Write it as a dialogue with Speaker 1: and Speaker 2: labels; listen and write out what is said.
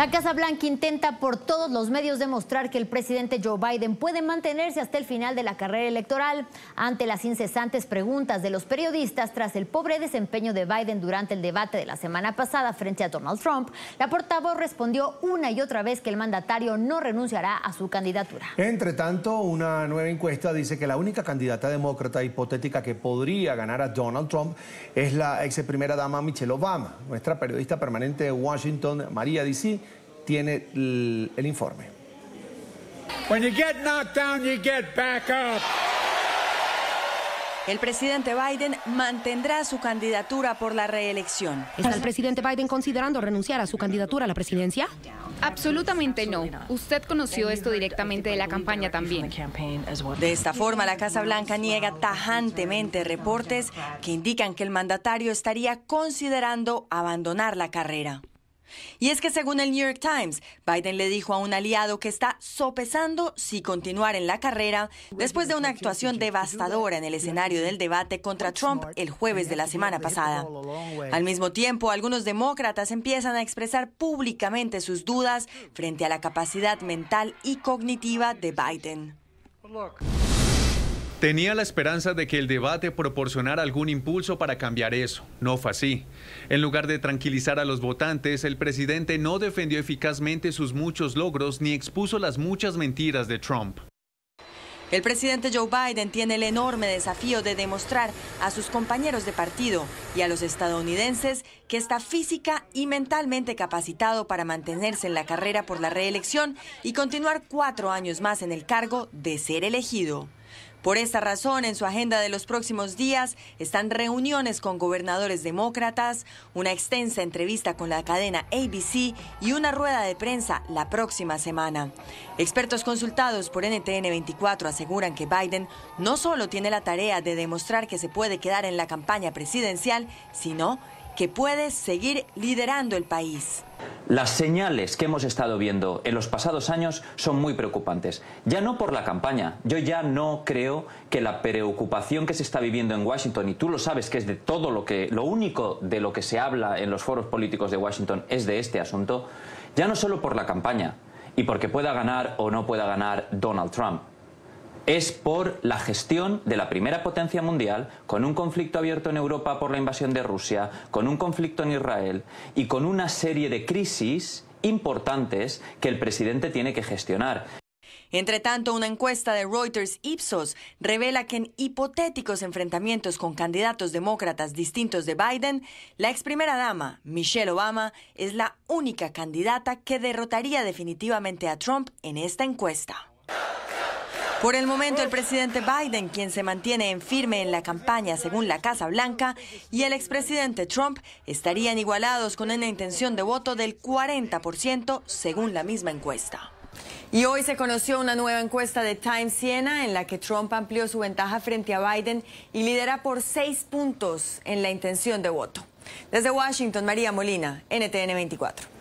Speaker 1: La Casa Blanca intenta por todos los medios demostrar que el presidente Joe Biden puede mantenerse hasta el final de la carrera electoral ante las incesantes preguntas de los periodistas tras el pobre desempeño de Biden durante el debate de la semana pasada frente a Donald Trump. La portavoz respondió una y otra vez que el mandatario no renunciará a su candidatura.
Speaker 2: Entre tanto, una nueva encuesta dice que la única candidata demócrata hipotética que podría ganar a Donald Trump es la ex primera dama Michelle Obama. Nuestra periodista permanente de Washington, María DC tiene el, informe.
Speaker 1: El presidente Biden mantendrá su candidatura por la reelección. ¿Está el presidente Biden considerando renunciar a su candidatura a la presidencia? Absolutamente no. Usted conoció esto directamente de la campaña también. De esta forma, la Casa Blanca niega tajantemente reportes que indican que el mandatario estaría considerando abandonar la carrera. Y es que según el New York Times, Biden le dijo a un aliado que está sopesando si continuar en la carrera después de una actuación devastadora en el escenario del debate contra Trump el jueves de la semana pasada. Al mismo tiempo, algunos demócratas empiezan a expresar públicamente sus dudas frente a la capacidad mental y cognitiva de Biden.
Speaker 2: Tenía la esperanza de que el debate proporcionara algún impulso para cambiar eso. No fue así. En lugar de tranquilizar a los votantes, el presidente no defendió eficazmente sus muchos logros ni expuso las muchas mentiras de Trump.
Speaker 1: El presidente Joe Biden tiene el enorme desafío de demostrar a sus compañeros de partido y a los estadounidenses que está física y mentalmente capacitado para mantenerse en la carrera por la reelección y continuar cuatro años más en el cargo de ser elegido. Por esta razón, en su agenda de los próximos días están reuniones con gobernadores demócratas, una extensa entrevista con la cadena ABC y una rueda de prensa la próxima semana. Expertos consultados por NTN 24 aseguran que Biden no solo tiene la tarea de demostrar que se puede quedar en la campaña presidencial, sino que puede seguir liderando el país.
Speaker 2: Las señales que hemos estado viendo en los pasados años son muy preocupantes. Ya no por la campaña. Yo ya no creo que la preocupación que se está viviendo en Washington, y tú lo sabes que es de todo lo que, lo único de lo que se habla en los foros políticos de Washington es de este asunto, ya no solo por la campaña y porque pueda ganar o no pueda ganar Donald Trump es por la gestión de la primera potencia mundial, con un conflicto abierto en Europa por la invasión de Rusia, con un conflicto en Israel y con una serie de crisis importantes que el presidente tiene que gestionar.
Speaker 1: Entre tanto, una encuesta de Reuters Ipsos revela que en hipotéticos enfrentamientos con candidatos demócratas distintos de Biden, la ex primera dama, Michelle Obama, es la única candidata que derrotaría definitivamente a Trump en esta encuesta. Por el momento, el presidente Biden, quien se mantiene en firme en la campaña según la Casa Blanca, y el expresidente Trump estarían igualados con una intención de voto del 40% según la misma encuesta. Y hoy se conoció una nueva encuesta de Time Siena en la que Trump amplió su ventaja frente a Biden y lidera por seis puntos en la intención de voto. Desde Washington, María Molina, NTN 24.